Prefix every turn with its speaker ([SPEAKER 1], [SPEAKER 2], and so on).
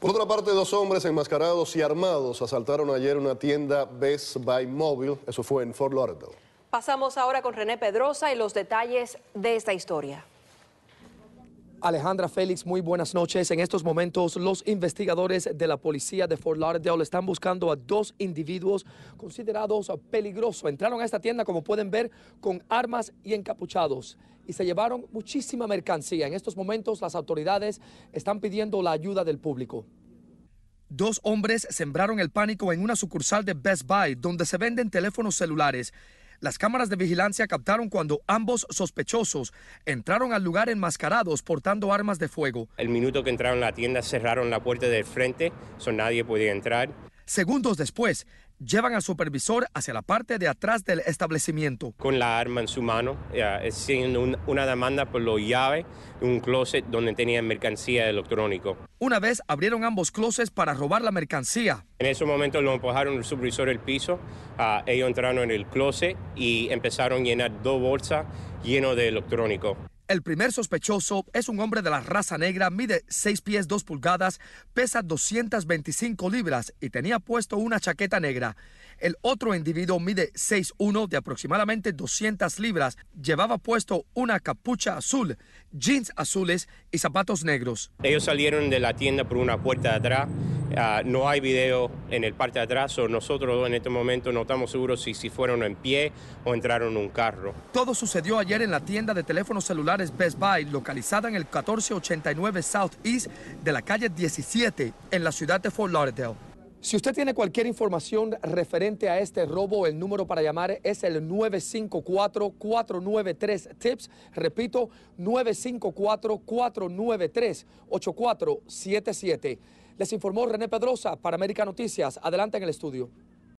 [SPEAKER 1] Por otra parte, dos hombres enmascarados y armados asaltaron ayer una tienda Best Buy móvil. Eso fue en Fort Lauderdale. Pasamos ahora con René Pedrosa y los detalles de esta historia.
[SPEAKER 2] Alejandra Félix, muy buenas noches. En estos momentos, los investigadores de la policía de Fort Lauderdale están buscando a dos individuos considerados peligrosos. Entraron a esta tienda, como pueden ver, con armas y encapuchados y se llevaron muchísima mercancía. En estos momentos, las autoridades están pidiendo la ayuda del público. Dos hombres sembraron el pánico en una sucursal de Best Buy, donde se venden teléfonos celulares. Las cámaras de vigilancia captaron cuando ambos sospechosos entraron al lugar enmascarados portando armas de fuego.
[SPEAKER 1] El minuto que entraron a la tienda cerraron la puerta del frente, so nadie podía entrar.
[SPEAKER 2] Segundos después, llevan al supervisor hacia la parte de atrás del establecimiento. Con
[SPEAKER 1] la arma en su mano, eh, es una demanda por los llave de un closet donde tenían mercancía electrónica.
[SPEAKER 2] Una vez abrieron ambos closets para robar la mercancía.
[SPEAKER 1] En ese momento lo empujaron el supervisor al piso, a ah, ellos entraron en el closet y empezaron a llenar dos bolsas llenas de electrónico.
[SPEAKER 2] El primer sospechoso es un hombre de la raza negra, mide 6 pies 2 pulgadas, pesa 225 libras y tenía puesto una chaqueta negra. El otro individuo mide 6'1 de aproximadamente 200 libras, llevaba puesto una capucha azul, jeans azules y zapatos negros.
[SPEAKER 1] Ellos salieron de la tienda por una puerta de atrás Ah, no hay video en el parte de atrás o nosotros en este momento no estamos seguros si, si fueron en pie o entraron en un carro.
[SPEAKER 2] Todo sucedió ayer en la tienda de teléfonos celulares Best Buy, localizada en el 1489 Southeast de la calle 17 en la ciudad de Fort Lauderdale. Si usted tiene cualquier información referente a este robo, el número para llamar es el 954-493-TIPS. Repito, 954-493-8477. Les informó René Pedrosa para América Noticias. Adelante en el estudio.